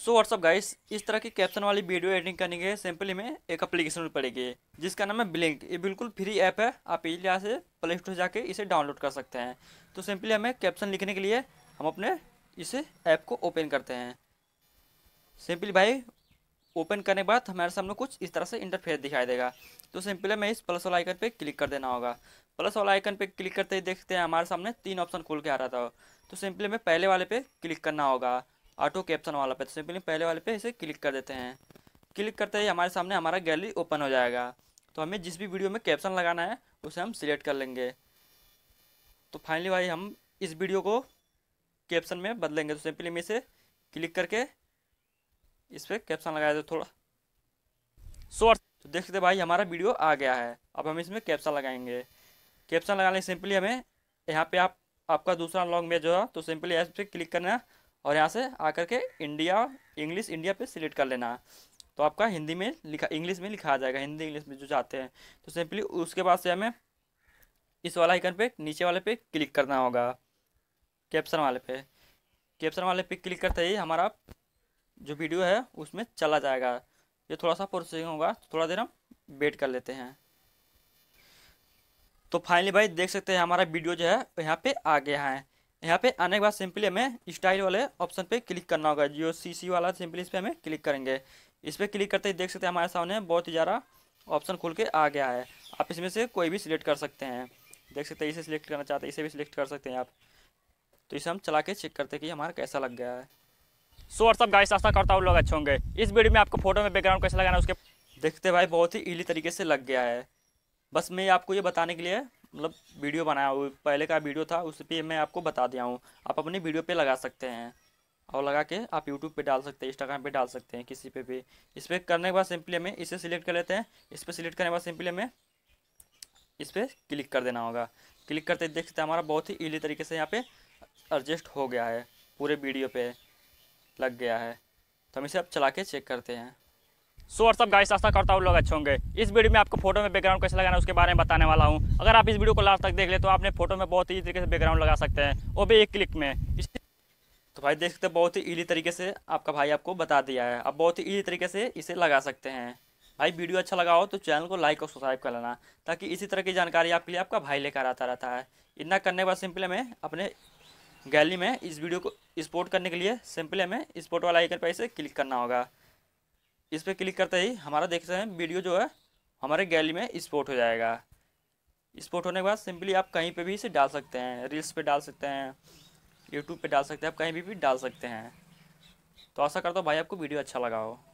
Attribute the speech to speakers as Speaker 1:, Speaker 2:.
Speaker 1: so what's up guys इस तरह की कैप्शन वाली वीडियो एडिटिंग करने के सिंपली में एक एप्लीकेशन पड़ेगी जिसका नाम है ब्लिंक ये बिल्कुल फ्री ऐप है आप इस लिहाज से प्ले स्टोर जाके इसे डाउनलोड कर सकते हैं तो सिंपली हमें कैप्शन लिखने के लिए हम अपने इस ऐप को ओपन करते हैं सिंपली भाई ओपन करने के बाद हमारे सामने कुछ इस तरह से इंटरफेस दिखाई देगा तो सिंपली हमें इस प्लस वाला आइकन पर क्लिक कर देना होगा प्लस वाला आइकन पर क्लिक करते ही देखते हैं हमारे सामने तीन ऑप्शन खुल के आ रहा था तो सिंपली हमें पहले वाले पे क्लिक करना होगा ऑटो कैप्शन वाला पे तो सिंपली पहले वाले पे इसे क्लिक कर देते हैं क्लिक करते ही हमारे सामने हमारा गैलरी ओपन हो जाएगा तो हमें जिस भी वीडियो में कैप्शन लगाना है उसे हम सिलेक्ट कर लेंगे तो फाइनली भाई हम इस वीडियो को कैप्शन में बदलेंगे तो सिंपली मैं इसे क्लिक करके इस पर कैप्शन लगा देते थोड़ा शॉर्ट तो देख सकते भाई हमारा वीडियो आ गया है अब हम इसमें कैप्शन लगाएंगे कैप्शन लगाने सिंपली हमें यहाँ पे आप आपका दूसरा लॉन्ग मेज हो तो सिंपली ऐप पे क्लिक करना और यहाँ से आकर के इंडिया इंग्लिश इंडिया पे सिलेक्ट कर लेना है तो आपका हिंदी में लिखा इंग्लिश में लिखा जाएगा हिंदी इंग्लिश में जो चाहते हैं तो सिंपली उसके बाद से हमें इस वाला आइकन पे नीचे वाले पे क्लिक करना होगा कैप्शन वाले पे कैप्शन वाले पे क्लिक करते ही हमारा जो वीडियो है उसमें चला जाएगा ये थोड़ा सा प्रोसेसिंग होगा तो थोड़ा देर हम वेट कर लेते हैं तो फाइनली भाई देख सकते हैं हमारा वीडियो जो है यहाँ पर आ गया है यहाँ पे आने के बाद सिंपली हमें स्टाइल वाले ऑप्शन पे क्लिक करना होगा जियो सी सी वाला सिंपली इस पर हमें क्लिक करेंगे इस पर क्लिक करते ही देख सकते हैं हमारे सामने बहुत ही ज़्यादा ऑप्शन खुल के आ गया है आप इसमें से कोई भी सिलेक्ट कर सकते हैं देख सकते हैं इसे सिलेक्ट करना चाहते हैं इसे भी सिलेक्ट कर सकते हैं आप तो इसे हम चला के चेक करते हैं कि हमारा कैसा लग गया है सो और सब गाइस आशा करता हूँ लोग अच्छे होंगे इस वीडियो में आपको फोटो में बैकग्राउंड कैसा लगाना उसके देखते भाई बहुत ही ईली तरीके से लग गया है बस मैं आपको ये बताने के लिए मतलब वीडियो बनाया हुआ पहले का वीडियो था उस पर मैं आपको बता दिया हूँ आप अपनी वीडियो पे लगा सकते हैं और लगा के आप यूट्यूब पे डाल सकते हैं इंस्टाग्राम पे डाल सकते हैं किसी पे भी इस पर करने के बाद सिंपली हमें इसे सिलेक्ट कर लेते हैं इस पर सिलेक्ट करने के बाद सिंपली हमें इस पर क्लिक कर देना होगा क्लिक करते देख सकते हैं हमारा बहुत ही ईजी तरीके से यहाँ पे एडजस्ट हो गया है पूरे वीडियो पे लग गया है तो हम इसे अब चला के चेक करते हैं सो और सब गाइस आशा करता हूँ लोग अच्छे होंगे इस वीडियो में आपको फोटो में बैकग्राउंड कैसे लगाना उसके बारे में बताने वाला हूँ अगर आप इस वीडियो को लास्ट तक देख ले तो आपने फोटो में बहुत ही तरीके से बैकग्राउंड लगा सकते हैं वो भी एक क्लिक में इस तो भाई देख सकते हैं बहुत ही ईजी तरीके से आपका भाई आपको बता दिया है आप बहुत ही ईजी तरीके से इसे लगा सकते हैं भाई वीडियो अच्छा लगा हो तो चैनल को लाइक और सब्सक्राइब कर लेना ताकि इसी तरह की जानकारी आपके लिए आपका भाई लेकर आता रहता है इतना करने के बाद सिंपल हमें अपने गैलरी में इस वीडियो को स्पोर्ट करने के लिए सिंपल हमें स्पोर्ट वाला आइकन पर इसे क्लिक करना होगा इस पर क्लिक करते ही हमारा देखते हैं वीडियो जो है हमारे गैली में स्पोर्ट हो जाएगा स्पोर्ट होने के बाद सिंपली आप कहीं पे भी इसे डाल सकते हैं रील्स पे डाल सकते हैं यूट्यूब पे डाल सकते हैं आप कहीं भी भी डाल सकते हैं तो आशा करता हूँ भाई आपको वीडियो अच्छा लगा हो